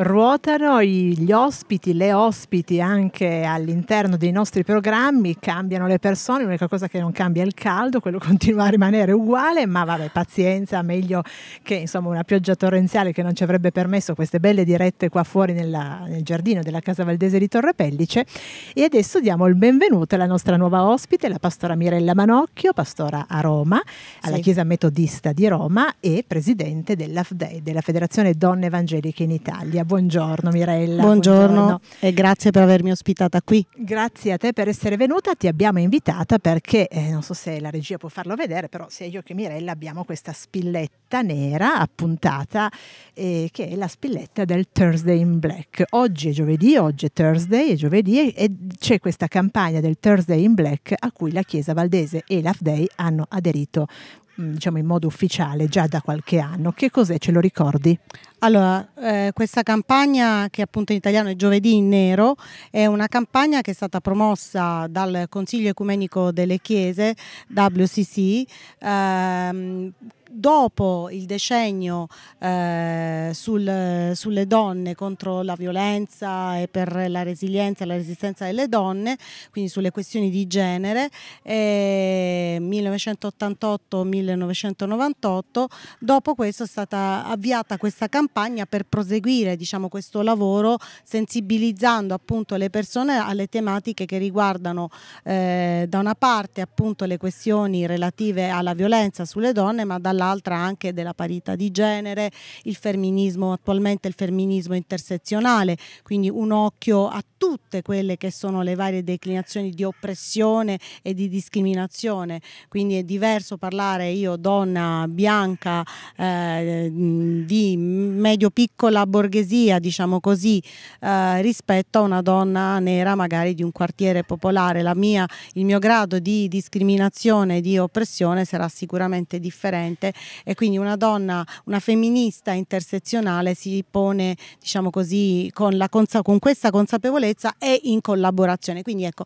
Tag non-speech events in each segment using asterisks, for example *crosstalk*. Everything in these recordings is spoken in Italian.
Ruotano gli ospiti, le ospiti anche all'interno dei nostri programmi, cambiano le persone, l'unica cosa che non cambia è il caldo, quello *laughs* continua a rimanere uguale, ma vabbè pazienza, meglio che insomma una pioggia torrenziale che non ci avrebbe permesso queste belle dirette qua fuori nella, nel giardino della Casa Valdese di Torre Pellice e adesso diamo il benvenuto alla nostra nuova ospite, la pastora Mirella Manocchio, pastora a Roma, alla sì. Chiesa Metodista di Roma e presidente dell'AFDE, della Federazione Donne Evangeliche in Italia buongiorno Mirella. Buongiorno, buongiorno, e grazie per avermi ospitata qui. Grazie a te per essere venuta, ti abbiamo invitata perché, eh, non so se la regia può farlo vedere, però sia io che Mirella abbiamo questa spilletta nera appuntata eh, che è la spilletta del Thursday in Black. Oggi è giovedì, oggi è Thursday, è giovedì e c'è questa campagna del Thursday in Black a cui la Chiesa Valdese e l'Afday hanno aderito Mm, diciamo in modo ufficiale già da qualche anno. Che cos'è? Ce lo ricordi? Allora, eh, questa campagna che appunto in italiano è Giovedì in Nero è una campagna che è stata promossa dal Consiglio Ecumenico delle Chiese, WCC, ehm, dopo il decennio eh, sul, sulle donne contro la violenza e per la resilienza e la resistenza delle donne, quindi sulle questioni di genere, eh, 1988-1998, dopo questo è stata avviata questa campagna per proseguire diciamo, questo lavoro sensibilizzando appunto le persone alle tematiche che riguardano eh, da una parte appunto le questioni relative alla violenza sulle donne ma dalla dall'altra anche della parità di genere, il femminismo, attualmente il femminismo intersezionale, quindi un occhio a tutte quelle che sono le varie declinazioni di oppressione e di discriminazione, quindi è diverso parlare io donna bianca eh, di medio piccola borghesia, diciamo così, eh, rispetto a una donna nera magari di un quartiere popolare, mia, il mio grado di discriminazione e di oppressione sarà sicuramente differente differente e quindi una donna, una femminista intersezionale si pone, diciamo così, con, la, con questa consapevolezza e in collaborazione. Quindi ecco,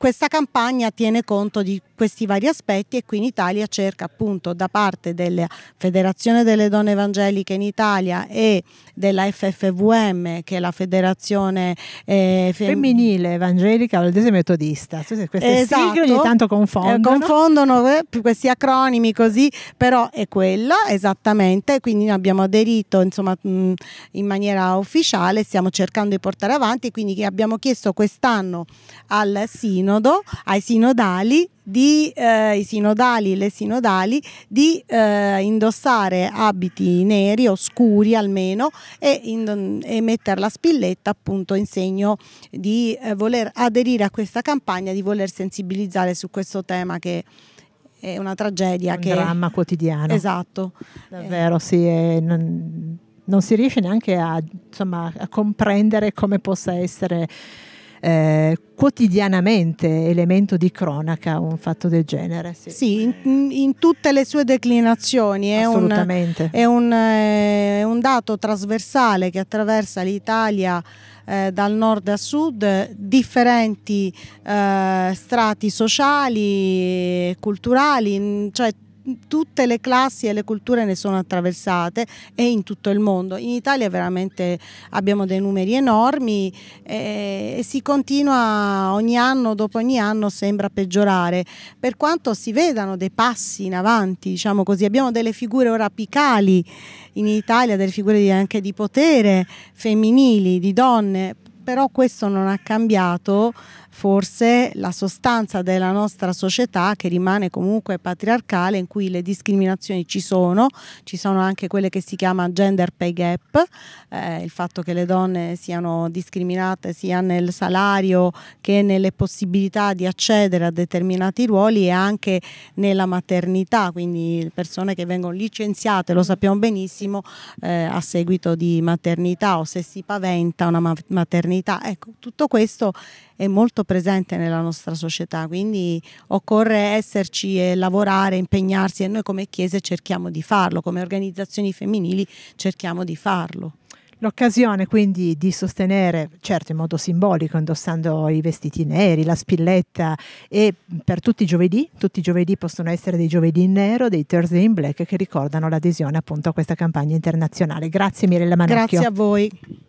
questa campagna tiene conto di questi vari aspetti e qui in Italia cerca appunto da parte della Federazione delle Donne Evangeliche in Italia e della FFVM che è la Federazione eh, fem Femminile Evangelica Valdese Metodista queste esatto, sigle ogni tanto confondono eh, confondono eh, questi acronimi così però è quella esattamente quindi noi abbiamo aderito insomma mh, in maniera ufficiale stiamo cercando di portare avanti quindi abbiamo chiesto quest'anno al Sino sinodo, ai sinodali di, eh, i sinodali, le sinodali, di eh, indossare abiti neri o scuri almeno e, in, e, mettere la spilletta appunto in segno di eh, voler aderire a questa campagna, di voler sensibilizzare su questo tema che è una tragedia. Un che... dramma quotidiano. Esatto. Davvero, sì. È, non, si riesce neanche a, insomma, a comprendere come possa essere eh, quotidianamente elemento di cronaca un fatto del genere. Sì, sì in, in, tutte le sue declinazioni è, un, è, un, è eh, un dato trasversale che attraversa l'Italia. Eh, dal nord a sud, differenti eh, strati sociali, culturali, cioè tutte le classi e le culture ne sono attraversate e in tutto il mondo. In Italia veramente abbiamo dei numeri enormi eh, e si continua ogni anno dopo ogni anno sembra peggiorare, per quanto si vedano dei passi in avanti, diciamo così, abbiamo delle figure ora apicali in Italia, delle figure anche di potere femminili, di donne, però questo non ha cambiato forse la sostanza della nostra società che rimane comunque patriarcale in cui le discriminazioni ci sono, ci sono anche quelle che si chiama gender pay gap, eh, il fatto che le donne siano discriminate sia nel salario che nelle possibilità di accedere a determinati ruoli e anche nella maternità, quindi persone che vengono licenziate, lo sappiamo benissimo, eh, a seguito di maternità o se si paventa una maternità. Ecco, tutto questo è molto molto presente nella nostra società, quindi occorre esserci e lavorare, impegnarsi e noi come Chiese cerchiamo di farlo, come organizzazioni femminili cerchiamo di farlo. L'occasione quindi di sostenere, certo in modo simbolico, indossando i vestiti neri, la spilletta e per tutti i giovedì, tutti i giovedì possono essere dei giovedì in nero, dei Thursday in black che ricordano l'adesione appunto a questa campagna internazionale. Grazie Mirella Manocchio. Grazie a voi.